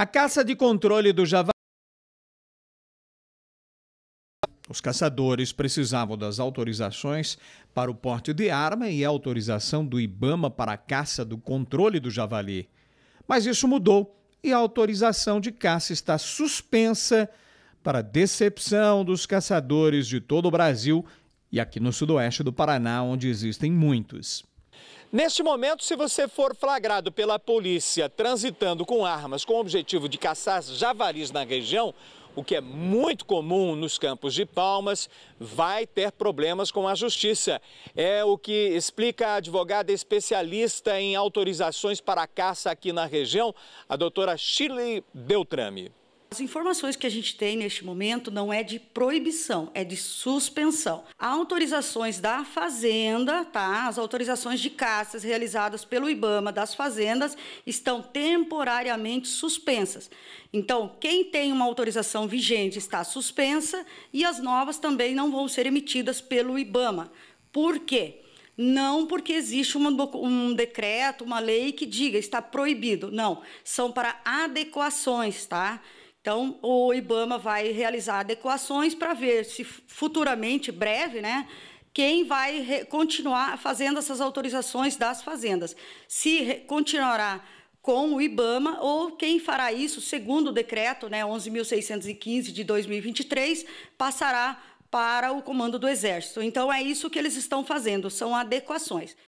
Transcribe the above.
A caça de controle do javali. Os caçadores precisavam das autorizações para o porte de arma e autorização do IBAMA para a caça do controle do javali. Mas isso mudou e a autorização de caça está suspensa para decepção dos caçadores de todo o Brasil e aqui no sudoeste do Paraná, onde existem muitos. Neste momento, se você for flagrado pela polícia transitando com armas com o objetivo de caçar javalis na região, o que é muito comum nos campos de Palmas, vai ter problemas com a justiça. É o que explica a advogada especialista em autorizações para caça aqui na região, a doutora Shirley Beltrame. As informações que a gente tem neste momento não é de proibição, é de suspensão. autorizações da Fazenda, tá? As autorizações de caças realizadas pelo IBAMA das fazendas estão temporariamente suspensas. Então, quem tem uma autorização vigente está suspensa e as novas também não vão ser emitidas pelo IBAMA. Por quê? Não porque existe um decreto, uma lei que diga está proibido. Não, são para adequações, tá? Então, o IBAMA vai realizar adequações para ver se futuramente, breve, né, quem vai continuar fazendo essas autorizações das fazendas. Se continuará com o IBAMA ou quem fará isso, segundo o decreto né, 11.615 de 2023, passará para o comando do Exército. Então, é isso que eles estão fazendo, são adequações.